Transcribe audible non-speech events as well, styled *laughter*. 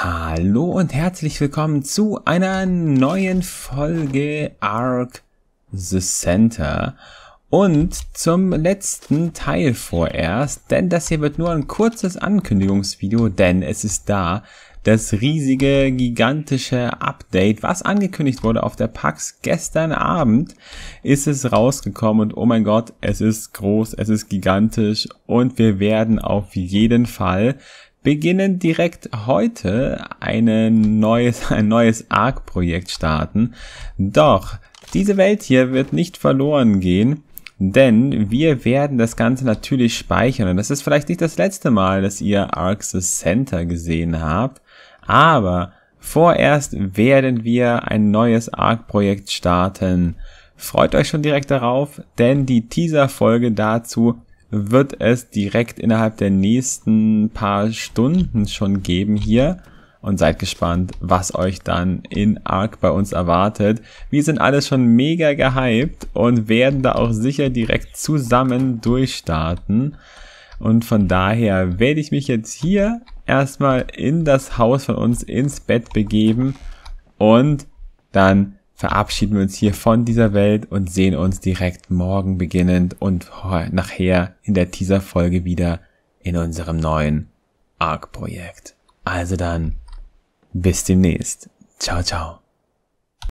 Hallo und herzlich willkommen zu einer neuen Folge Arc The Center und zum letzten Teil vorerst, denn das hier wird nur ein kurzes Ankündigungsvideo, denn es ist da das riesige, gigantische Update, was angekündigt wurde auf der PAX gestern Abend, ist es rausgekommen und oh mein Gott, es ist groß, es ist gigantisch und wir werden auf jeden Fall beginnen direkt heute eine neues, *laughs* ein neues ARC-Projekt starten. Doch diese Welt hier wird nicht verloren gehen, denn wir werden das Ganze natürlich speichern. Und das ist vielleicht nicht das letzte Mal, dass ihr Arc Center gesehen habt, aber vorerst werden wir ein neues Arc-Projekt starten. Freut euch schon direkt darauf, denn die Teaser-Folge dazu wird es direkt innerhalb der nächsten paar Stunden schon geben hier. Und seid gespannt, was euch dann in Arc bei uns erwartet. Wir sind alle schon mega gehypt und werden da auch sicher direkt zusammen durchstarten. Und von daher werde ich mich jetzt hier erstmal in das Haus von uns ins Bett begeben und dann verabschieden wir uns hier von dieser Welt und sehen uns direkt morgen beginnend und nachher in der Teaser-Folge wieder in unserem neuen Arc-Projekt. Also dann, bis demnächst. Ciao, ciao.